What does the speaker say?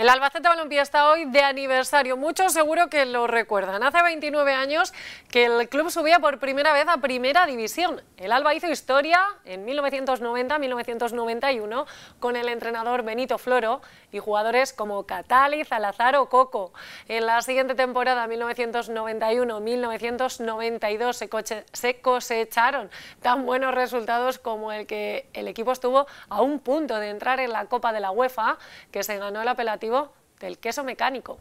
El Albacete Balompié está hoy de aniversario. Muchos seguro que lo recuerdan. Hace 29 años que el club subía por primera vez a Primera División. El Alba hizo historia en 1990-1991 con el entrenador Benito Floro y jugadores como Catali, Zalazar o Coco. En la siguiente temporada, 1991-1992, se cosecharon tan buenos resultados como el que el equipo estuvo a un punto de entrar en la Copa de la UEFA, que se ganó el apelativo del queso mecánico.